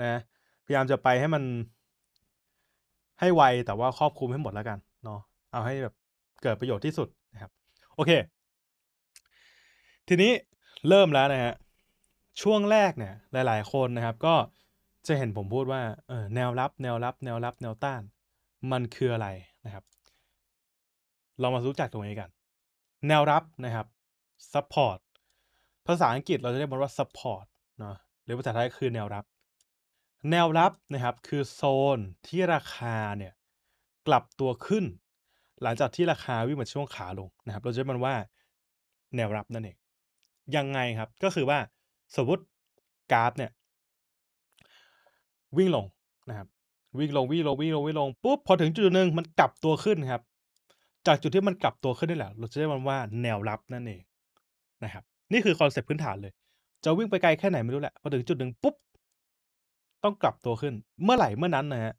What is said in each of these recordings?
นะพยายามจะไปให้มันให้ไว แต่ว่าครอบคลุมให้หมดแล้วกันเนาะเอาให้แบบเกิดประโยชน์ที่สุดนะครับโอเค ทีนี้เริ่มแล้วนะฮะช่วงแรกเนี่ยหลาย ๆ คนนะครับ ก็จะเห็นผมพูดว่าเออแนวรับ แนวรับ แนวรับแนวต้านมันคืออะไรนะครับ เรามารู้จักตรงนี้กัน แนวรับนะครับ support ภาษาอังกฤษเราจะเรียกมันว่า support เนาะหรือภาษาไทยคือแนวรับแนวรับนะครับคือโซนที่ราคาเนี่ยกลับตัวขึ้น หลังจากที่ราคาวิ่งมาช่วงขาลงนะครับ เราจะเรียกมันว่าแนวรับนั่นเองยังไงครับ ก็คือว่าสมมติกราฟเนี่ยวิ่งลงนะครับ วิ่งลงวิ่งลงวิ่งลงวิ่งลงปุ๊บพอถึงจุดหนึ่งมันกลับตัวขึ้นครับ จากจุดที่มันกลับตัวขึ้นนี่แหละ เราจะเรียกมันว่าแนวรับนั่นเองนะครับ นี่คือคอนเซปต์พื้นฐานเลย จะวิ่งไปไกลแค่ไหนไม่รู้แหละพอถึงจุดหนึ่งปุ๊บต้องกลับตัวขึ้น เมื่อไหร่เมื่อนั้นนะฮะ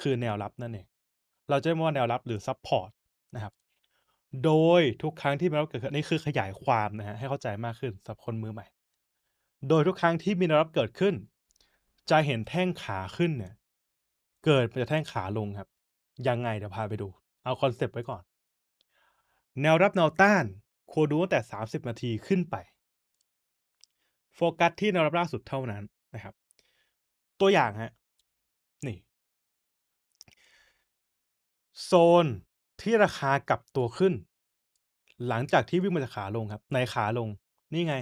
คือแนวรับนั่นเอง เราจะเรียกว่าแนวรับหรือซับพอร์ตนะครับ โดยทุกครั้งที่แนวรับเกิดขึ้นนี่คือขยายความนะฮะ ให้เข้าใจมากขึ้นสำหรับคนมือใหม่ โดยทุกครั้งที่มีแนวรับเกิดขึ้น จะเห็นแท่งขาขึ้นเนี่ย เกิดเป็นแท่งขาลงครับ ยังไงเดี๋ยวพาไปดู เอาคอนเซปต์ไว้ก่อน แนวรับแนวต้านควรดูตั้งแต่30นาทีขึ้นไป โฟกัสที่แนวรับล่าสุดเท่านั้นนะครับตัวอย่างฮะนี่ โซนที่ราคากลับตัวขึ้น หลังจากที่วิ่งมาจากขาลงครับ ในขาลงนี่ไง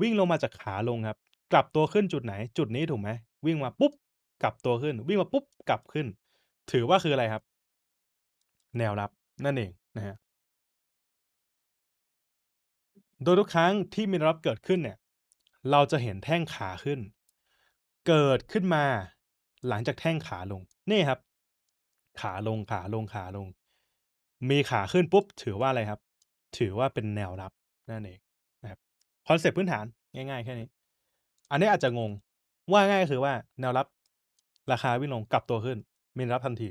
วิ่งลงมาจากขาลงครับ กลับตัวขึ้นจุดไหน จุดนี้ถูกไหมวิ่งมาปุ๊บกลับตัวขึ้น วิ่งมาปุ๊บกลับขึ้น ถือว่าคืออะไรครับ แนวรับนั่นเองนะฮะโดยทุกครั้งที่มีแนวรับเกิดขึ้นเนี่ย เราจะเห็นแท่งขาขึ้นเกิดขึ้นมาหลังจากแท่งขาลงนี่ครับ ขาลงขาลงขาลง มีขาขึ้นปุ๊บ ถือว่าอะไรครับ ถือว่าเป็นแนวรับนั่นเองนะครับคอนเซปต์พื้นฐานง่ายๆแค่นี้ อันนี้อาจจะงงว่าง่ายก็คือว่าแนวรับราคาวิ่งลงกลับตัวขึ้น มีรับทันที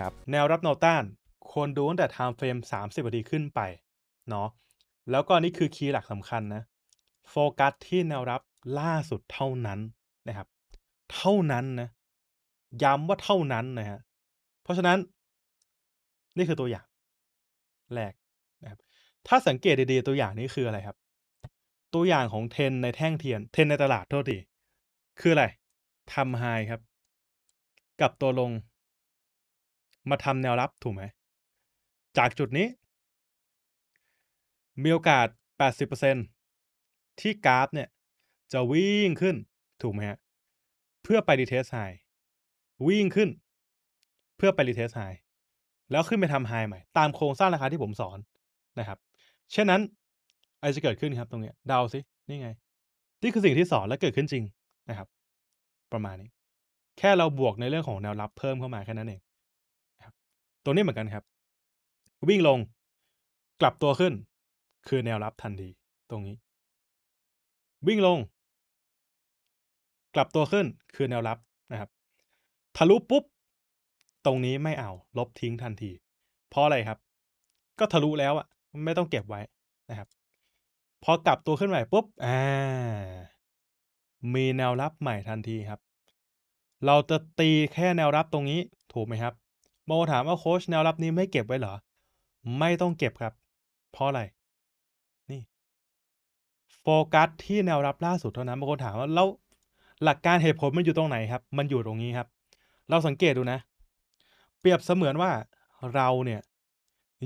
ครับแนวรับแนวต้านควรดูตั้งแต่ time frame 30นาทีขึ้นไปเนาะแล้วก็นี่คือคีย์หลักสำคัญนะโฟกัสที่แนวรับล่าสุดเท่านั้นนะครับ เท่านั้นนะ ย้ำว่าเท่านั้นนะฮะเพราะฉะนั้น นี่คือตัวอย่าง แรกนะครับ ถ้าสังเกตดีๆตัวอย่างนี้คืออะไรครับ ตัวอย่างของเทนในแท่งเทียน เทนในตลาดโทษทีคืออะไรทำไฮครับ กับตัวลงมาทำแนวรับถูกไหม จากจุดนี้ มีโอกาส 80%ที่กราฟ เนี่ย จะวิ่งขึ้นถูกไหมฮะเพื่อไปดีเทสไฮวิ่งขึ้น เพื่อไปรีเทสไฮแล้วขึ้นไปทำไฮใหม่ ตามโครงสร้างราคาที่ผมสอนนะครับเช่นนั้นอะไรจะเกิดขึ้นครับตรงเนี้ยเดาสิ นี่ไง นี่คือสิ่งที่สอนและเกิดขึ้นจริงนะครับประมาณนี้ แค่เราบวกในเรื่องของแนวรับเพิ่มเข้ามาแค่นั้นเองตัวนี้เหมือนกันครับ วิ่งลง กลับตัวขึ้น คือแนวรับทันทีตรงนี้ วิ่งลง กลับตัวขึ้นคือแนวรับนะครับ ทะลุปุ๊บตรงนี้ไม่เอา ลบทิ้งทันที เพราะอะไรครับ ก็ทะลุแล้วอะไม่ต้องเก็บไว้นะครับ พอกลับตัวขึ้นใหม่ปุ๊บอ่ามีแนวรับใหม่ทันทีครับ เราจะตีแค่แนวรับตรงนี้ ถูกไหมครับโมถามว่าโค้ชแนวรับนี้ไม่เก็บไว้เหรอ ไม่ต้องเก็บครับ เพราะอะไรนี่ โฟกัสที่แนวรับล่าสุดเท่านั้นบางคนถามว่าแล้วหลักการเหตุผลมันอยู่ตรงไหนครับ มันอยู่ตรงนี้ครับ เราสังเกตดูนะ เปรียบเสมือนว่าเราเนี่ย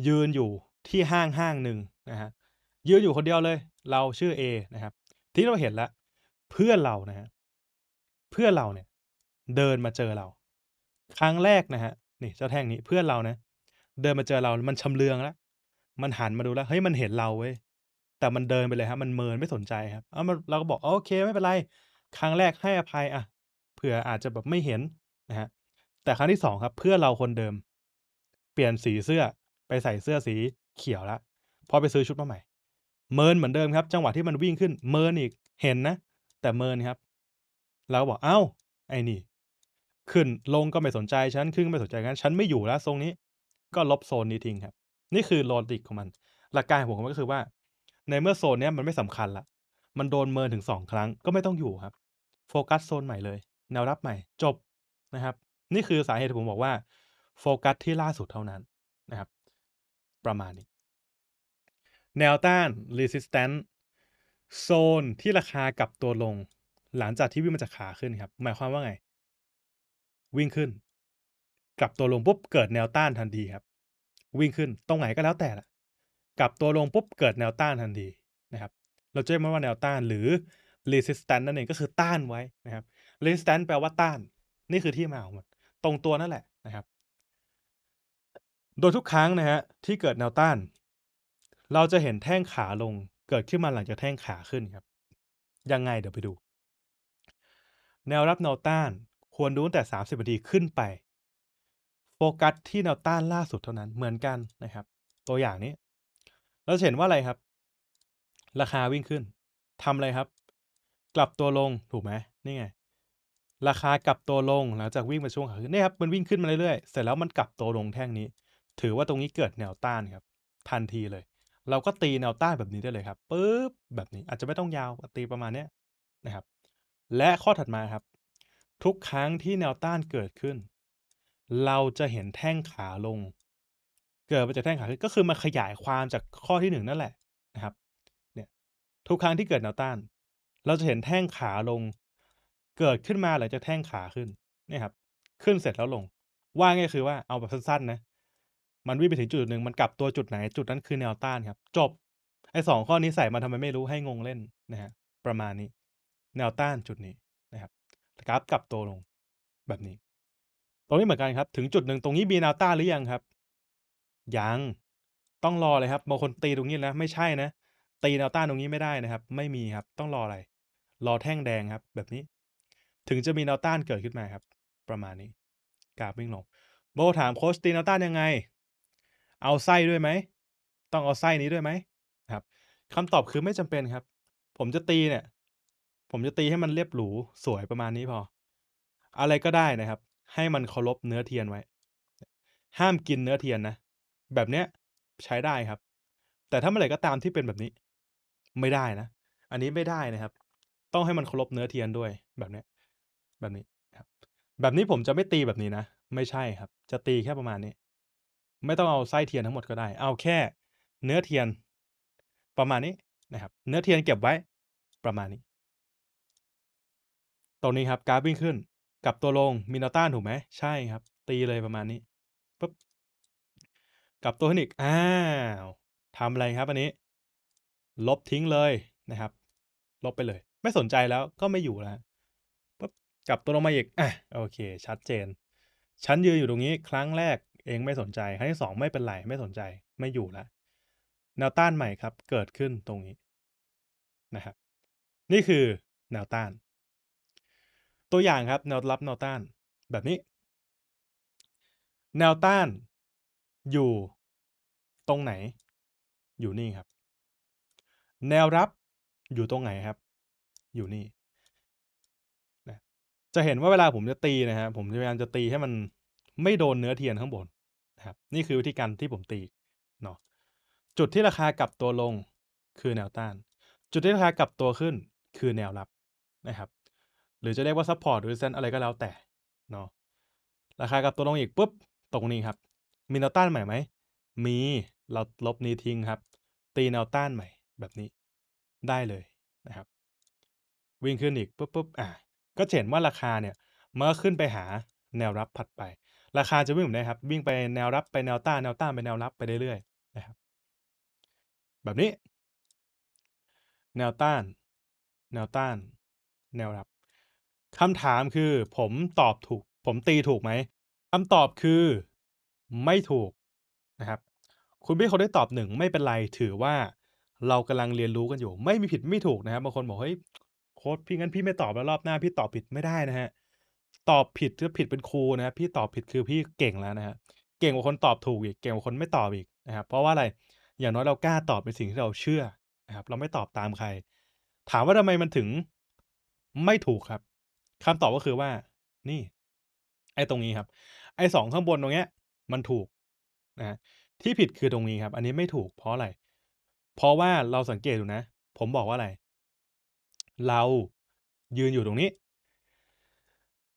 ยืนอยู่ที่ห้างห้างหนึ่งนะฮะยืนอยู่คนเดียวเลยเราชื่อ A นะครับ ที่เราเห็นแล้วเพื่อนเรานะฮะเพื่อนเราเนี่ยเดินมาเจอเรา ครั้งแรกนะฮะนี่เจ้าแท่งนี้เพื่อนเรานะเดินมาเจอเรา มันชำเลืองแล้วมันหันมาดูแล้วเฮ้ยมันเห็นเราเว้ยแต่มันเดินไปเลยครับมันเมินไม่สนใจครับ เอามันเราก็บอกโอเคไม่เป็นไรครั้งแรกให้อภัยอ่ะเผื่ออาจจะแบบไม่เห็นนะฮะแต่ครั้งที่สองครับ เพื่อเราคนเดิม เปลี่ยนสีเสื้อไปใส่เสื้อสีเขียวละพอไปซื้อชุดมาใหม่ เมินเหมือนเดิมครับ จังหวะที่มันวิ่งขึ้น เมินอีกเห็นนะแต่เมินครับ เราบอกเอ้า ไอ้นี่ขึ้นลงก็ไม่สนใจฉันขึ้นก็ไม่สนใจงั้นฉันไม่อยู่แล้วทรงนี้ ก็ลบโซนนี้ทิ้งครับ นี่คือลอจิกของมัน หลักการของผมก็คือว่า ในเมื่อโซนนี้มันไม่สำคัญละมันโดนเมินถึงสองครั้งก็ไม่ต้องอยู่ครับโฟกัสโซนใหม่เลยแนวรับใหม่ จบนะครับ นี่คือสาเหตุที่ผมบอกว่าโฟกัสที่ล่าสุดเท่านั้นนะครับ ประมาณนี้แนวต้าน resistance โซนที่ราคากลับตัวลง หลังจากที่วิ่งมาจากขาขึ้นครับหมายความว่าไงวิ่งขึ้น กลับตัวลงปุ๊บเกิดแนวต้านทันทีครับ วิ่งขึ้น ตรงไหนก็แล้วแต่ละกลับตัวลงปุ๊บเกิดแนวต้านทันทีนะครับ เราจะเรียกมันว่าแนวต้านหรือ resistance นั่นเองก็คือต้านไว้นะครับ resistance แปลว่าต้าน นี่คือที่มาของมันตรงตัวนั่นแหละนะครับ โดยทุกครั้งนะฮะที่เกิดแนวต้าน เราจะเห็นแท่งขาลงเกิดขึ้นมาหลังจากแท่งขาขึ้นครับ ยังไงเดี๋ยวไปดู แนวรับแนวต้านควรดูตั้งแต่ 30นาทีขึ้นไป โฟกัสที่แนวต้านล่าสุดเท่านั้นเหมือนกันนะครับ ตัวอย่างนี้เราเห็นว่าอะไรครับ ราคาวิ่งขึ้นทำอะไรครับ กลับตัวลงถูกไหมนี่ไงราคากลับตัวลงหลังจากวิ่งมาช่วงขาขึ้นนี่ครับมันวิ่งขึ้นมาเรื่อยๆเสร็จแล้วมันกลับตัวลงแท่งนี้ ถือว่าตรงนี้เกิดแนวต้านครับ ทันทีเลย เราก็ตีแนวต้านแบบนี้ได้เลยครับปึ๊บแบบนี้อาจจะไม่ต้องยาวตีประมาณเนี้ยนะครับ และข้อถัดมาครับทุกครั้งที่แนวต้านเกิดขึ้น เราจะเห็นแท่งขาลง เกิดมาจากแท่งขาขึ้นก็คือมาขยายความจากข้อที่หนึ่งนั่นแหละนะครับเนี่ยทุกครั้งที่เกิดแนวต้าน เราจะเห็นแท่งขาลง เกิดขึ้นมาหลังจากแท่งขาขึ้นนี่ครับขึ้นเสร็จแล้วลง ว่าง่ายคือว่าเอาแบบสั้นๆนะมันวิ่งไปถึงจุดหนึ่งมันกลับตัวจุดไหน จุดนั้นคือแนวต้านครับ จบไอ้สองข้อนี้ใส่มาทำไมไม่รู้ให้งงเล่นนะฮะประมาณนี้แนวต้านจุดนี้กราฟกลับตัวลงแบบนี้ ตรงนี้เหมือนกันครับ ถึงจุดหนึ่งตรงนี้มีแนวต้านหรือยังครับ ยัง ต้องรอเลยครับ บางคนตีตรงนี้นะไม่ใช่นะ ตีแนวต้านตรงนี้ไม่ได้นะครับ ไม่มีครับ ต้องรออะไร รอแท่งแดงครับ แบบนี้ ถึงจะมีแนวต้านเกิดขึ้นมาครับ ประมาณนี้ กราฟวิ่งลง โบถามโค้ชตีแนวต้านยังไง เอาไส้ด้วยไหม ต้องเอาไส้นี้ด้วยไหมครับ คำตอบคือไม่จำเป็นครับ ผมจะตีเนี่ยผมจะตีให้มันเรียบหรูสวยประมาณนี้พอ อะไรก็ได้นะครับ ให้มันเคารพเนื้อเทียนไว้ ห้ามกินเนื้อเทียนนะแบบเนี้ยใช้ได้ครับ แต่ถ้าเมื่อไหร่ก็ตามที่เป็นแบบนี้ไม่ได้นะ อันนี้ไม่ได้นะครับ ต้องให้มันเคารพเนื้อเทียนด้วยแบบเนี้ยแบบนี้ครับ แบบนี้ผมจะไม่ตีแบบนี้นะไม่ใช่ครับ จะตีแค่ประมาณนี้ ไม่ต้องเอาไส้เทียนทั้งหมดก็ได้ เอาแค่เนื้อเทียน ประมาณนี้นะครับ เนื้อเทียนเก็บไว้ประมาณนี้ตรงนี้ครับกราฟวิ่งขึ้น กับตัวลง มีแนวต้านถูกไหม ใช่ครับ ตีเลยประมาณนี้ปุ๊บกับตัวเทคนิคอ้าวทำอะไรครับอันนี้ ลบทิ้งเลยนะครับ ลบไปเลย ไม่สนใจแล้วก็ไม่อยู่แล้วปุ๊บกลับตัวลงมาอีกอ่ะโอเคชัดเจนฉันยืนอยู่ตรงนี้ครั้งแรกเองไม่สนใจครั้งที่สองไม่เป็นไร ไม่สนใจไม่อยู่แล้วแนวต้านใหม่ครับ เกิดขึ้นตรงนี้นะครับนี่คือแนวต้านตัวอย่างครับแนวรับแนวต้าน แบบนี้ แนวต้าน อยู่ตรงไหน อยู่นี่ครับ แนวรับอยู่ตรงไหนครับ อยู่นี่นะจะเห็นว่าเวลาผมจะตีนะครับผมพยายามจะตีให้มันไม่โดนเนื้อเทียนข้างบนนะครับ นี่คือวิธีการที่ผมตีเนาะจุดที่ราคากลับตัวลงคือแนวต้าน จุดที่ราคากลับตัวขึ้นคือแนวรับนะครับหรือจะเรียกว่าซัพพอร์ตหรือเซนอะไรก็แล้วแต่ เนาะราคากับตัวลงอีกปุ๊บตรงนี้ครับ มีแนวต้านใหม่ไหมมีเราลบนี้ทิ้งครับ ตีแนวต้านใหม่ แบบนี้ได้เลยนะครับ วิ่งขึ้นอีกปุ๊บปุ๊บอ่ะก็เห็นว่าราคาเนี่ยมันก็ขึ้นไปหาแนวรับถัดไป ราคาจะวิ่งแบบนี้ครับ วิ่งไปแนวรับไปแนวต้านแนวต้านไปแนวรับไปเรื่อยๆนะครับแบบนี้ แนวต้าน แนวต้าน แนวรับคำถามคือ ผมตอบถูก ผมตีถูกไหมคำตอบคือไม่ถูกนะครับ คุณพี่เขาได้ตอบหนึ่งไม่เป็นไรถือว่าเรากำลังเรียนรู้กันอยู่ ไม่มีผิดไม่ถูกนะครับบางคนบอกเฮ้ยโค้ดพี่งั้นพี่ไม่ตอบแล้วรอบหน้า พี่ตอบผิดไม่ได้นะฮะตอบผิด้าผิดเป็นครูนะพี่ตอบผิดคือพี่เก่งแล้วนะฮะเก่งกว่าคนตอบถูกอีกเก่งกว่าคนไม่ตอบอีกนะครับ เพราะว่าอะไรอย่างน้อยเรากล้าตอบเป็นสิ่งที่เราเชื่อนะครับ เราไม่ตอบตามใคร ถามว่าทำไมมันถึงไม่ถูกครับคำตอบก็คือว่า นี่ ไอ้ตรงนี้ครับ ไอ้สองข้างบนตรงเนี้ย มันถูกนะ ที่ผิดคือตรงนี้ครับ อันนี้ไม่ถูก เพราะอะไร เพราะว่าเราสังเกตดูนะ ผมบอกว่าอะไร เรายืนอยู่ตรงนี้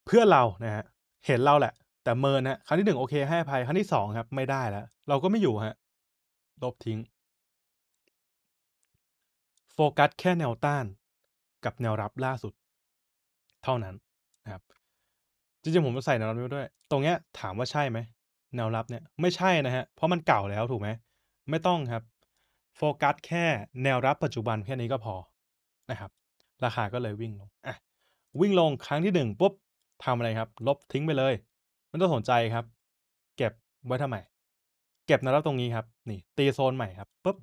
เพื่อเรานะฮะเห็นเราแหละ แต่เมินนะครั้งที่หนึ่งโอเคให้อภัยครั้งที่สองครับ ไม่ได้แล้วเราก็ไม่อยู่ฮะลบทิ้ง โฟกัสแค่แนวต้านกับแนวรับล่าสุดเท่านั้นนะครับจริงๆผมใส่แนวรับด้วย ตรงเนี้ยถามว่าใช่ไหมแนวรับเนี่ยไม่ใช่นะฮะ เพราะมันเก่าแล้วถูกไหมไม่ต้องครับ โฟกัสแค่แนวรับปัจจุบันแค่นี้ก็พอนะครับ ราคาก็เลยวิ่งลงอ่ะวิ่งลงครั้งที่หนึ่งปุ๊บทำอะไรครับ ลบทิ้งไปเลยไม่ต้องสนใจครับ เก็บไว้ทำไมเก็บแนวรับตรงนี้ครับนี่ตีโซนใหม่ครับปุ๊บ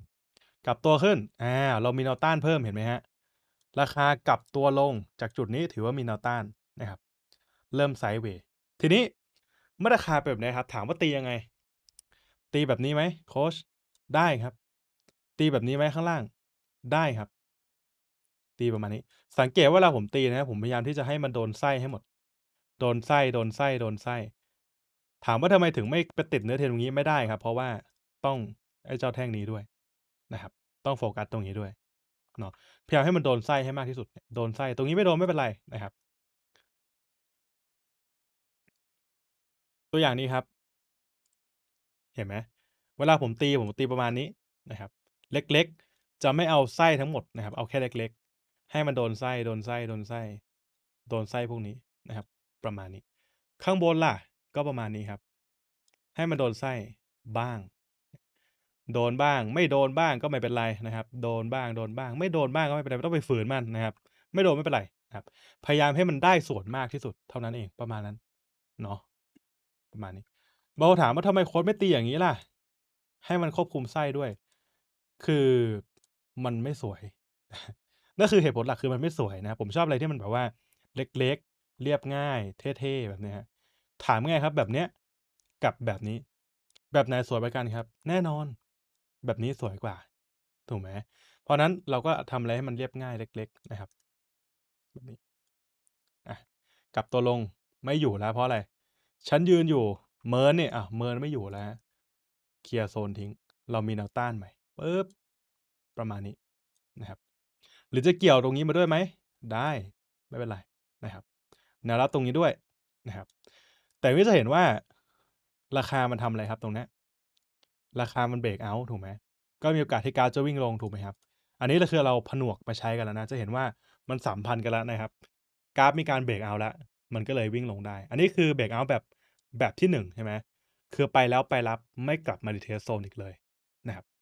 กลับตัวขึ้นอ่าเรามีแนวต้านเพิ่มเห็นไหมฮะราคากลับตัวลงจากจุดนี้ถือว่ามีแนวต้านนะครับ เริ่มไซด์เวย์ทีนี้เมื่อราคาปแบบนี้ครับ ถามว่าตียังไง ตีแบบนี้ไหมโค้ชได้ครับ ตีแบบนี้ไหมข้างล่างได้ครับ ตีประมาณนี้ สังเกตว่าเวลาผมตีนะผมพยายามที่จะให้มันโดนไส้ให้หมด โดนไส้ โดนไส้ โดนไส้ ถามว่าทำไมถึงไม่ไปติดเนื้อเทนตรงนี้ไม่ได้ครับ เพราะว่าต้องไอ้เจ้าแท่งนี้ด้วยนะครับ ต้องโฟกัสตรงนี้ด้วยเนาะพยายามให้มันโดนไส้ให้มากที่สุด โดนไส้ ตรงนี้ไม่โดนไม่เป็นไรนะครับ ตัวอย่างนี้ครับ เห็นไหมเวลาผมตีผมตีประมาณนี้นะครับ เล็กๆ จะไม่เอาไส้ทั้งหมดนะครับ เอาแค่เล็กๆ ให้มันโดนไส้ โดนไส้ โดนไส้ โดนไส้พวกนี้นะครับ ประมาณนี้ ข้างบนล่ะก็ประมาณนี้ครับ ให้มันโดนไส้บ้างโดนบ้างไม่โดนบ้างก็ไม่เป็นไรนะครับ โดนบ้างโดนบ้าง ไม่โดนบ้างก็ไม่เป็นไร ต้องไปฝืนมันนะครับ ไม่โดนไม่เป็นไรครับ พยายามให้มันได้ส่วนมากที่สุด เท่านั้นเองประมาณนั้นเนาะประมาณนี้บางคนถามว่าทำไมโค้ดไม่ตีอย่างนี้ล่ะ ให้มันควบคุมไส้ด้วย คือมันไม่สวยนั่นคือเหตุผลหลักคือมันไม่สวยนะผมชอบอะไรที่มันแบบว่า เล็กๆเรียบง่าย เท่ๆแบบนี้ฮะถามง่ายครับ แบบเนี้ยกับแบบนี้ แบบไหนสวยไปกันครับ แน่นอนแบบนี้สวยกว่าถูกไหมเพราะนั้นเราก็ทำอะไรให้มันเรียบง่ายเล็ก ๆนะครับแบบนี้อ่ะกลับตัวลงไม่อยู่แล้ว เพราะอะไรฉันยืนอยู่เมินเนี่ยอ่ะเมินไม่อยู่แล้วเคลียร์โซนทิ้ง เรามีแนวต้านใหม่ปึ๊บประมาณนี้นะครับ หรือจะเกี่ยวตรงนี้มาด้วยไหมได้ไม่เป็นไรนะครับแนวรับตรงนี้ด้วยนะครับ แต่วิจะเห็นว่าราคามันทำอะไรครับตรงนี้ราคามันเบรกเอาถูกไหม ก็มีโอกาสที่กราฟจะวิ่งลงถูกไหมครับ อันนี้เราคือเราผนวกมาใช้กันแล้วนะ จะเห็นว่ามันสัมพันธ์กันแล้วนะครับ กราฟมีการเบรกเอาแล้ว มันก็เลยวิ่งลงได้ อันนี้คือเบรกเอา แบบแบบที่ 1 ใช่ไหม คือไปแล้วไปรับไม่กลับมาดีเทลโซนอีกเลยนะครับ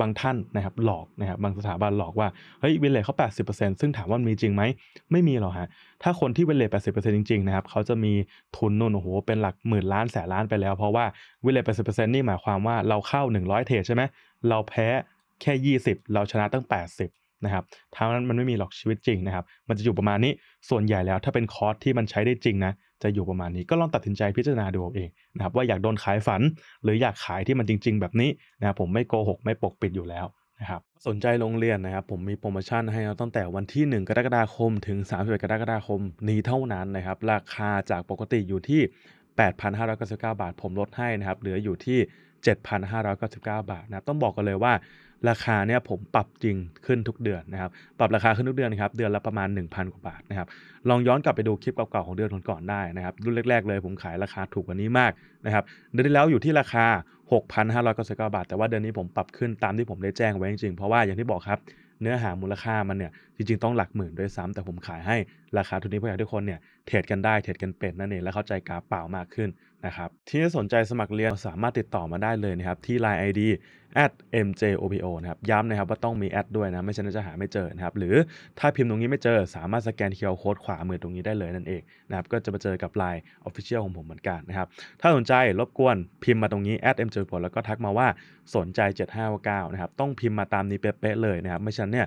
บางท่านนะครับ หลอกนะครับ บางสถาบันหลอกว่า เฮ้ยเวลเลทเขา 80%ซึ่งถามว่ามีจริงไหมไม่มีหรอกฮะ ถ้าคนที่เวลเลท 80%จริง ๆ นะครับเขาจะมีทุนนู่นโอ้โหเป็นหลักหมื่นล้านแสนล้านไปแล้ว เพราะว่าเวลเลท 80%นี่หมายความว่าเราเข้า 100เทรดใช่ไหมเราแพ้แค่ 20 เราชนะตั้ง 80นะครับั้นมันไม่มีหรอกชีวิตจริงนะครับ มันจะอยู่ประมาณนี้ ส่วนใหญ่แล้วถ้าเป็นคอร์สที่มันใช้ได้จริงนะ จะอยู่ประมาณนี้ ก็ลองตัดสินใจพิจารณาดูเองนะครับว่าอยากโดนขายฝัน หรืออยากขายที่มันจริง ๆแบบนี้นะครับผมไม่โกหกไม่ปกปิดอยู่แล้วนะครับสนใจโรงเรียนนะครับ ผมมีโปรโมชั่นให้ตั้งแต่วันที่ 1 กรกฎาคมถึง31กรกฎาคมนี้เท่านั้นนะครับราคาจากปกติอยู่ที่8,599บาท ผมลดให้นะครับเหลืออยู่ที่7,599 บาท นะครับต้องบอกกันเลยว่าราคาเนี่ยผมปรับจริงขึ้นทุกเดือนนะครับ ปรับราคาขึ้นทุกเดือนนะครับเดือนละประมาณ 1,000กว่าบาทนะครับลองย้อนกลับไปดูคลิปเก่าๆของเดือนก่อนๆได้นะครับรุ่นแรกๆเลยผมขายราคาถูกกว่านี้มากนะครับเดือนที่แล้วอยู่ที่ราคา 6,599บาท แต่ว่าเดือนนี้ผมปรับขึ้นตามที่ผมได้แจ้งไว้จริงๆเพราะว่าอย่างที่บอกครับ เนื้อหามูลค่ามันเนี่ยจริงๆต้องหลักหมื่นด้วยซ้ำ แต่ผมขายให้ราคาทุนนี้เพื่อใาทุกคนเนี่ยเทรดกันได้เทรดกันเป็นนั่นเอง และเข้าใจกราฟเปล่ามากขึ้นนะครับ ที่สนใจสมัครเรียน สามารถติดต่อมาได้เลยนะครับ ที่ Line ID at mjopo นะครับ ย้ำนะครับ ว่าต้องมีแอดด้วยนะไม่เช่นนนั้จะหาไม่เจอนะครับ หรือถ้าพิมพ์ตรงนี้ไม่เจอสามารถสแกนเคียร์โค้ดขวามือตรงนี้ได้เลยนั่นเองนะครับก็จะมาเจอกับ Line Official ของผมเหมือนกันนะครับถ้าสนใจรบกวนพิมพ์มาตรงนี้ mjopo แล้วก็ทักมาว่าสนใจ 7599นะครับต้องพิมพ์มาตามนี้เป๊ะๆเลยนะครับไม่เช่นเนี่ย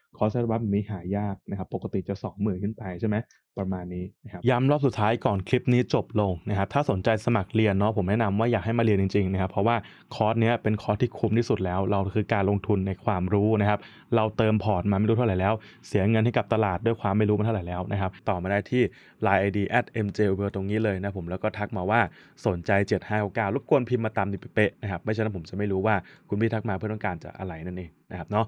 คอร์สอัลบัฟมนี้หายากนะครับ ปกติจะ 20,000ขึ้นไปใช่ไหมประมาณนี้นะครับ ย้ำรอบสุดท้ายก่อนคลิปนี้จบลงนะครับ ถ้าสนใจสมัครเรียนเนาะ ผมแนะนำว่าอยากให้มาเรียนจริงๆนะครับ เพราะว่าคอร์สเนี้ยเป็นคอร์สที่คุ้มที่สุดแล้ว เราคือการลงทุนในความรู้นะครับ เราเติมพอร์ตมาไม่รู้เท่าไหร่แล้ว เสียเงินให้กับตลาดด้วยความไม่รู้มาเท่าไหร่แล้วนะครับ ต่อมาได้ที่ line id at mj ตรงนี้เลยนะผม แล้วก็ทักมาว่าสนใจ7599รบกวนพิมพ์มาตามนี้เป๊ะนะครับ ไม่ฉะนั้นผมจะไม่รู้ว่าคุณพี่ทักมาเพื่อต้องการจะอะไรนั่นเองนะครับเนาะ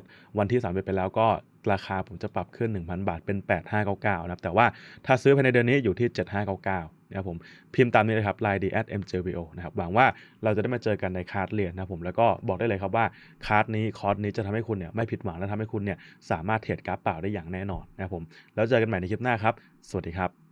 ดวันที่3นไปแล้วก็ราคาผมจะปรับขึ้น 1,000 บาทเป็น 8599นะครับ แต่ว่าถ้าซื้อภายในเดือนนี้อยู่ที่ 7599นะครับผมพิมพ์ตามนี้เลยครับ line d at mjbo นะครับ หวังว่าเราจะได้มาเจอกันในคาร์ดเรียนนะผมแล้วก็บอกได้เลยครับว่าคาร์ดนี้คอร์สนี้จะทำให้คุณเนี่ยไม่ผิดหวังและทำให้คุณเนี่ย สามารถเทรดกราฟเปล่าได้อย่างแน่นอนนะครับผมแล้วเจอกันใหม่ในคลิปหน้าครับ สวัสดีครับ